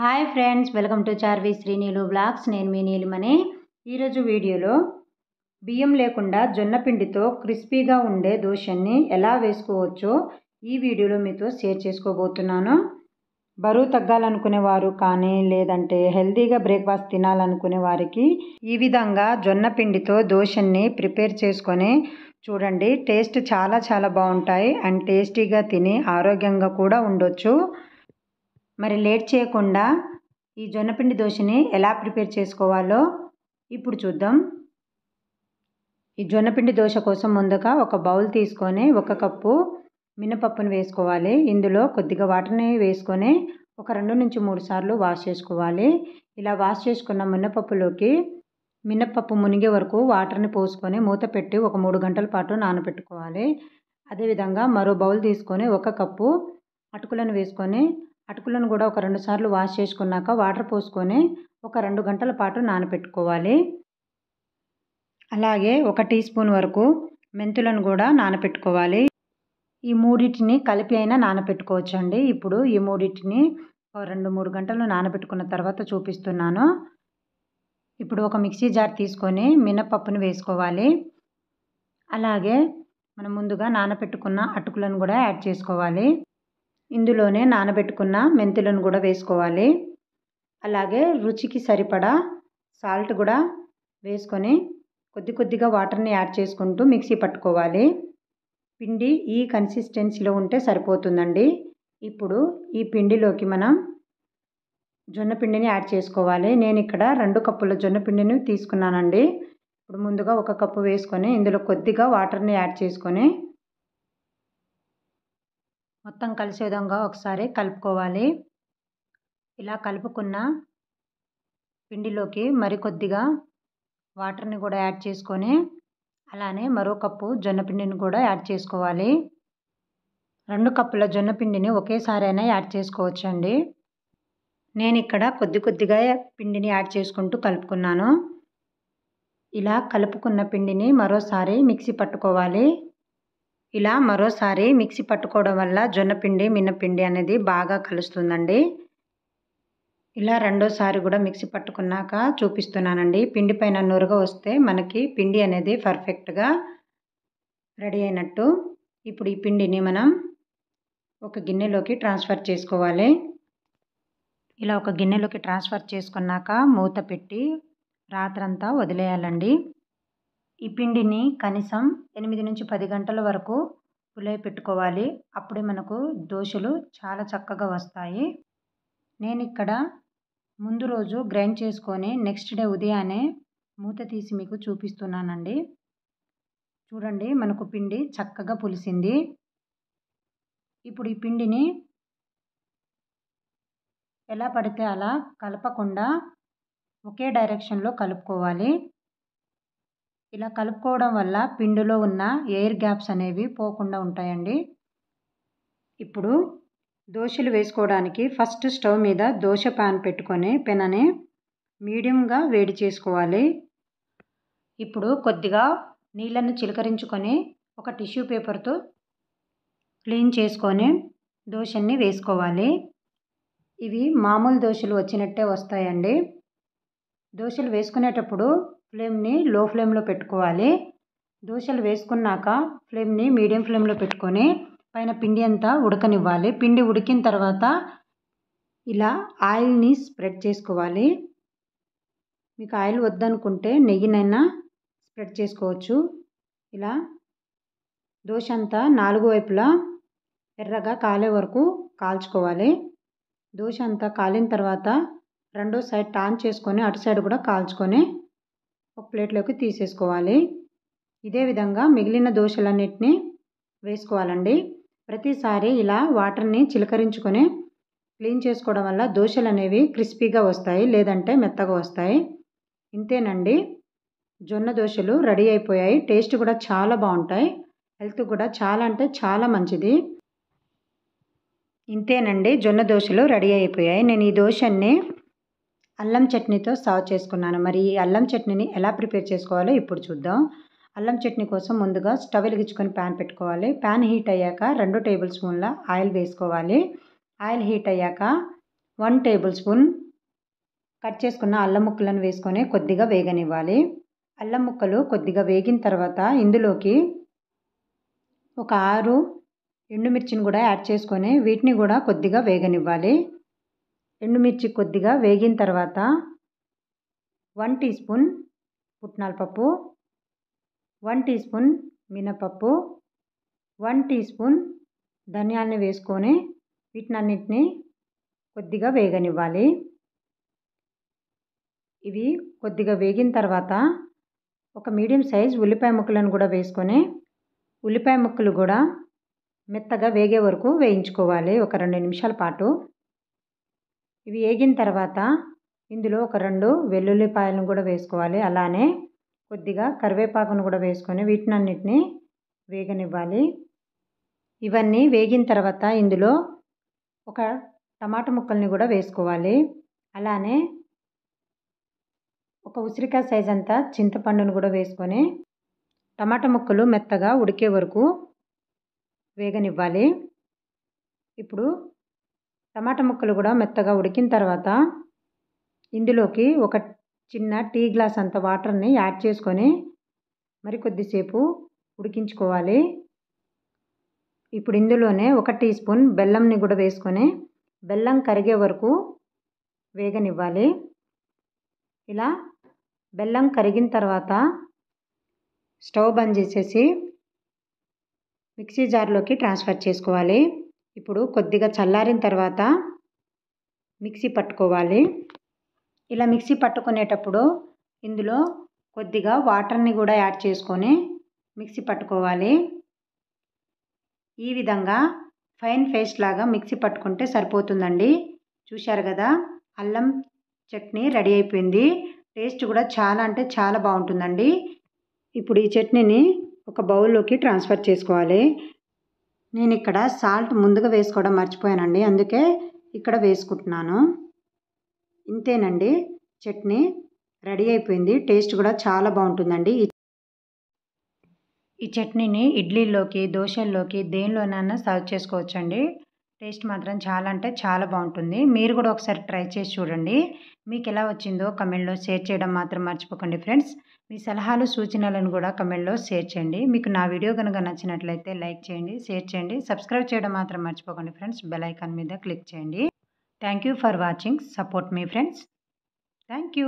hi friends welcome to Charvi Srinilu vlogs నేను మీ నీలిమని ఈరోజు వీడియోలో బియ్యం లేకుండా జొన్న పిండితో క్రిస్పీగా ఉండే దోషాన్ని ఎలా వేసుకోవచ్చో ఈ వీడియోలో మీతో షేర్ చేసుకోబోతున్నాను బరువు తగ్గాలనుకునే వారు కానీ లేదంటే హెల్తీగా బ్రేక్ఫాస్ట్ తినాలనుకునే వారికి ఈ విధంగా జొన్న పిండితో దోషాన్ని ప్రిపేర్ చేసుకొని చూడండి టేస్ట్ చాలా చాలా బాగుంటాయి అండ్ టేస్టీగా తిని ఆరోగ్యంగా కూడా ఉండొచ్చు మరి లేట్ చేయకుండా ఈ జొన్నపిండి దోశని ఎలా ప్రిపేర్ చేసుకోవాలో ఇప్పుడు చూద్దాం ఈ జొన్నపిండి దోశ కోసం ముందుగా ఒక బౌల్ తీసుకొని ఒక కప్పు మినపప్పును వేసుకోవాలి ఇందులో కొద్దిగా వాటర్ని వేసుకొని ఒక రెండు నుంచి మూడు సార్లు వాష్ చేసుకోవాలి ఇలా వాష్ చేసుకున్న మినపప్పులోకి మినపప్పు మునిగే వరకు వాటర్ని పోసుకొని మూత పెట్టి ఒక మూడు గంటల పాటు నానబెట్టుకోవాలి అదేవిధంగా మరో బౌల్ తీసుకొని ఒక కప్పు అటుకులను వేసుకొని అటుకులను కూడా ఒక రెండు సార్లు వాష్ చేసుకున్నాక వాటర్ పోసుకొని ఒక రెండు గంటల పాటు నానపెట్టుకోవాలి అలాగే ఒక టీ స్పూన్ వరకు మెంతులను కూడా నానపెట్టుకోవాలి ఈ మూడింటిని కలిపి అయినా నానపెట్టుకోవచ్చు అండి ఇప్పుడు ఈ మూడింటిని రెండు మూడు గంటలు నానబెట్టుకున్న తర్వాత చూపిస్తున్నాను ఇప్పుడు ఒక మిక్సీ జార్ తీసుకొని మినపప్పును వేసుకోవాలి అలాగే మనం ముందుగా నానపెట్టుకున్న అటుకులను కూడా యాడ్ చేసుకోవాలి ఇందులోనే నానబెట్టుకున్న మెంతులను కూడా వేసుకోవాలి అలాగే రుచికి సరిపడా సాల్ట్ కూడా వేసుకొని కొద్ది కొద్దిగా వాటర్ని యాడ్ చేసుకుంటూ మిక్సీ పట్టుకోవాలి పిండి ఈ కన్సిస్టెన్సీలో ఉంటే సరిపోతుందండి ఇప్పుడు ఈ పిండిలోకి మనం జొన్న పిండిని యాడ్ చేసుకోవాలి నేను ఇక్కడ రెండు కప్పుల జొన్న పిండిని తీసుకున్నానండి ఇప్పుడు ముందుగా ఒక కప్పు వేసుకొని ఇందులో కొద్దిగా వాటర్ని యాడ్ చేసుకొని మొత్తం కలిసే విధంగా ఒకసారి కలుపుకోవాలి ఇలా కలుపుకున్న పిండిలోకి మరికొద్దిగా వాటర్ని కూడా యాడ్ చేసుకొని అలానే మరో కప్పు జొన్నపిండిని కూడా యాడ్ చేసుకోవాలి రెండు కప్పుల జొన్నపిండిని ఒకేసారైనా యాడ్ చేసుకోవచ్చండి నేను ఇక్కడ కొద్ది కొద్దిగా పిండిని యాడ్ చేసుకుంటూ కలుపుకున్నాను ఇలా కలుపుకున్న పిండిని మరోసారి మిక్సీ పట్టుకోవాలి ఇలా మరోసారి మిక్సీ పట్టుకోవడం వల్ల జొన్నపిండి మిన్నపిండి అనేది బాగా కలుస్తుందండి ఇలా రెండోసారి కూడా మిక్సీ పట్టుకున్నాక చూపిస్తున్నానండి పిండి పైన నురగ వస్తే మనకి పిండి అనేది పర్ఫెక్ట్గా రెడీ అయినట్టు ఇప్పుడు ఈ పిండిని మనం ఒక గిన్నెలోకి ట్రాన్స్ఫర్ చేసుకోవాలి ఇలా ఒక గిన్నెలోకి ట్రాన్స్ఫర్ చేసుకున్నాక మూత పెట్టి రాత్రంతా వదిలేయాలండి ఈ పిండిని కనీసం ఎనిమిది నుంచి పది గంటల వరకు పెట్టుకోవాలి అప్పుడే మనకు దోశలు చాలా చక్కగా వస్తాయి నేను ఇక్కడ ముందు రోజు గ్రైండ్ చేసుకొని నెక్స్ట్ డే ఉదయాన్నే మూత తీసి మీకు చూపిస్తున్నానండి చూడండి మనకు పిండి చక్కగా పులిసింది ఇప్పుడు ఈ పిండిని ఎలా పడితే అలా కలపకుండా ఒకే డైరెక్షన్లో కలుపుకోవాలి ఇలా కలుపుకోవడం వల్ల పిండిలో ఉన్న ఎయిర్ గ్యాప్స్ అనేవి పోకుండా ఉంటాయండి ఇప్పుడు దోశలు వేసుకోవడానికి ఫస్ట్ స్టవ్ మీద దోశ ప్యాన్ పెట్టుకొని పెనని మీడియంగా వేడి చేసుకోవాలి ఇప్పుడు కొద్దిగా నీళ్ళను చిలకరించుకొని ఒక టిష్యూ పేపర్తో క్లీన్ చేసుకొని దోశని వేసుకోవాలి ఇవి మామూలు దోశలు వచ్చినట్టే వస్తాయండి దోశలు వేసుకునేటప్పుడు ఫ్లేమ్ని లో ఫ్లేమ్లో పెట్టుకోవాలి దోశలు వేసుకున్నాక ఫ్లేమ్ని మీడియం ఫ్లేమ్లో పెట్టుకొని పైన పిండి అంతా ఉడకనివ్వాలి పిండి ఉడికిన తర్వాత ఇలా ఆయిల్ని స్ప్రెడ్ చేసుకోవాలి మీకు ఆయిల్ వద్దనుకుంటే నెయ్యినైనా స్ప్రెడ్ చేసుకోవచ్చు ఇలా దోశ అంతా నాలుగు వైపులా ఎర్రగా కాలే వరకు కాల్చుకోవాలి దోశ అంతా కాలిన తర్వాత రెండో సైడ్ టాన్ చేసుకొని అటు సైడ్ కూడా కాల్చుకొని ఒక ప్లేట్లోకి తీసేసుకోవాలి ఇదే విధంగా మిగిలిన దోశలన్నిటినీ వేసుకోవాలండి ప్రతిసారి ఇలా వాటర్ని చిలకరించుకొని క్లీన్ చేసుకోవడం వల్ల దోశలు అనేవి క్రిస్పీగా వస్తాయి లేదంటే మెత్తగా వస్తాయి ఇంతేనండి జొన్న దోశలు రెడీ అయిపోయాయి టేస్ట్ కూడా చాలా బాగుంటాయి హెల్త్ కూడా చాలా అంటే చాలా మంచిది ఇంతేనండి జొన్న దోశలు రెడీ అయిపోయాయి నేను ఈ దోశని అల్లం చట్నీతో సర్వ్ చేసుకున్నాను మరి ఈ అల్లం చట్నీని ఎలా ప్రిపేర్ చేసుకోవాలో ఇప్పుడు చూద్దాం అల్లం చట్నీ కోసం ముందుగా స్టవ్ వెలిగించుకొని ప్యాన్ పెట్టుకోవాలి ప్యాన్ హీట్ అయ్యాక రెండు టేబుల్ స్పూన్ల ఆయిల్ వేసుకోవాలి ఆయిల్ హీట్ అయ్యాక వన్ టేబుల్ స్పూన్ కట్ చేసుకున్న అల్లం ముక్కలను వేసుకొని కొద్దిగా వేగనివ్వాలి అల్లం ముక్కలు కొద్దిగా వేగిన తర్వాత ఇందులోకి ఒక ఆరు ఎండుమిర్చిని కూడా యాడ్ చేసుకొని వీటిని కూడా కొద్దిగా వేగనివ్వాలి ఎండుమిర్చి కొద్దిగా వేగిన తర్వాత వన్ టీ స్పూన్ పుట్నాల పప్పు వన్ టీ స్పూన్ మినపప్పు వన్ టీ స్పూన్ ధనియాల్ని వేసుకొని వీటినన్నిటిని కొద్దిగా వేగనివ్వాలి ఇవి కొద్దిగా వేగిన తర్వాత ఒక మీడియం సైజ్ ఉల్లిపాయ ముక్కలను కూడా వేసుకొని ఉల్లిపాయ ముక్కలు కూడా మెత్తగా వేగే వరకు వేయించుకోవాలి ఒక రెండు నిమిషాల పాటు ఇవి వేగిన తర్వాత ఇందులో ఒక రెండు వెల్లుల్లిపాయలను కూడా వేసుకోవాలి అలానే కొద్దిగా కరివేపాకును కూడా వేసుకొని వీటినన్నిటిని వేగనివ్వాలి ఇవన్నీ వేగిన తర్వాత ఇందులో ఒక టమాటా ముక్కల్ని కూడా వేసుకోవాలి అలానే ఒక ఉసిరికాయ సైజ్ అంతా చింతపండును కూడా వేసుకొని టమాటా ముక్కలు మెత్తగా ఉడికే వరకు వేగనివ్వాలి ఇప్పుడు టమాటా ముక్కలు కూడా మెత్తగా ఉడికిన తర్వాత ఇందులోకి ఒక చిన్న టీ గ్లాస్ అంత వాటర్ని యాడ్ చేసుకొని మరి కొద్దిసేపు ఉడికించుకోవాలి ఇప్పుడు ఇందులోనే ఒక టీ స్పూన్ బెల్లంని కూడా వేసుకొని బెల్లం కరిగే వరకు వేగనివ్వాలి ఇలా బెల్లం కరిగిన తర్వాత స్టవ్ బంద్ చేసేసి మిక్సీ జార్లోకి ట్రాన్స్ఫర్ చేసుకోవాలి ఇప్పుడు కొద్దిగా చల్లారిన తర్వాత మిక్సీ పట్టుకోవాలి ఇలా మిక్సీ పట్టుకునేటప్పుడు ఇందులో కొద్దిగా వాటర్ని కూడా యాడ్ చేసుకొని మిక్సీ పట్టుకోవాలి ఈ విధంగా ఫైన్ పేస్ట్ లాగా మిక్సీ పట్టుకుంటే సరిపోతుందండి చూశారు కదా అల్లం చట్నీ రెడీ అయిపోయింది టేస్ట్ కూడా చాలా అంటే చాలా బాగుంటుందండి ఇప్పుడు ఈ చట్నీని ఒక బౌల్లోకి ట్రాన్స్ఫర్ చేసుకోవాలి నేను ఇక్కడ సాల్ట్ ముందుగా వేసుకోవడం మర్చిపోయానండి అందుకే ఇక్కడ వేసుకుంటున్నాను ఇంతేనండి చట్నీ రెడీ అయిపోయింది టేస్ట్ కూడా చాలా బాగుంటుందండి ఈ చట్నీని ఇడ్లీలోకి దోశల్లోకి దేనిలోనైనా సర్వ్ చేసుకోవచ్చండి టేస్ట్ మాత్రం చాలా అంటే చాలా బాగుంటుంది మీరు కూడా ఒకసారి ట్రై చేసి చూడండి మీకు ఎలా వచ్చిందో కమెంట్లో షేర్ చేయడం మాత్రం మర్చిపోకండి ఫ్రెండ్స్ మీ సలహాలు సూచనలను కూడా కమెంట్లో షేర్ చేయండి మీకు నా వీడియో కనుక నచ్చినట్లయితే లైక్ చేయండి షేర్ చేయండి సబ్స్క్రైబ్ చేయడం మాత్రం మర్చిపోకండి ఫ్రెండ్స్ బెల్ఐకాన్ మీద క్లిక్ చేయండి థ్యాంక్ ఫర్ వాచింగ్ సపోర్ట్ మీ ఫ్రెండ్స్ థ్యాంక్